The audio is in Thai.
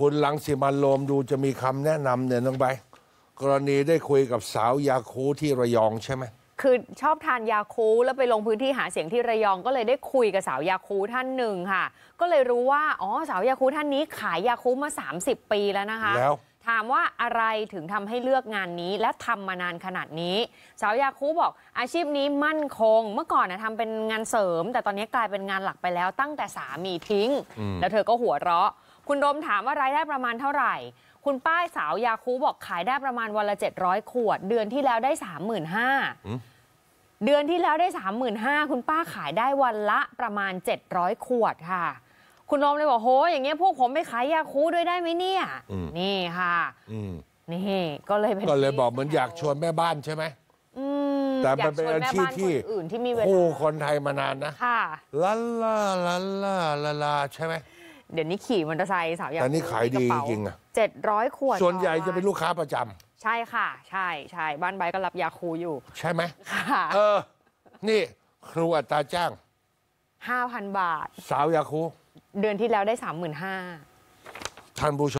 คุณลังสิมันโลมดูจะมีคำแนะนำเนี่ยน้องใบกรณีได้คุยกับสาวยาคูที่ระยองใช่ไหมคือชอบทานยาคูแล้วไปลงพื้นที่หาเสียงที่ระยอง ก็เลยได้คุยกับสาวยาคูท่านหนึ่งค่ะ ก็เลยรู้ว่าอ๋อสาวยาคูท่านนี้ขายยาคูมา 30 ปีแล้วนะคะแล้วถามว่าอะไรถึงทำให้เลือกงานนี้และทำมานานขนาดนี้ สาวยาคูบอกอาชีพนี้มั่นคงเมื่อก่อนนะทำเป็นงานเสริม แต่ตอนนี้กลายเป็นงานหลักไปแล้วตั้งแต่สามีทิ้งแล้วเธอก็หัวเราะคุณดมถามว่ารายได้ประมาณเท่าไหร่ คุณป้ายสาวยาคูบอกขายได้ประมาณวันละ700ขวด เดือนที่แล้วได้35,000เดือนที่แล้วได้35,000คุณป้าขายได้วันละประมาณ700ขวดค่ะ คุณดมเลยบอกโหอย่างเงี้ยพวกผมไม่ขายยาคูด้วยได้ไหมเนี่ย นี่ค่ะนี่ก็เลยเก็เลยบอกเหมือนอยากชวนแม่บ้านใช่ไหมแต่มันเป็นอาชีพที่อื่นที่มีเวลาคู่คนไทยมานานนะค่ะลาลาลาลาลาใช่ไหมเดี๋ยวนี้ขี่มอเตอร์ไซค์สาวอยากแต่นี่ขายดีจริงอ่ะเจ็ดร้อยขวดส่วนใหญ่จะเป็นลูกค้าประจำ ใช่ค่ะ ใช่ใช่บ้านใบก็รับยาคูอยู่ ใช่ไหมค่ะเออ นี่ ครูอัตราจ้างห้าพันบาท สาวยาคู เดือนที่แล้วได้สามหมื่นห้าท่านผู้ชม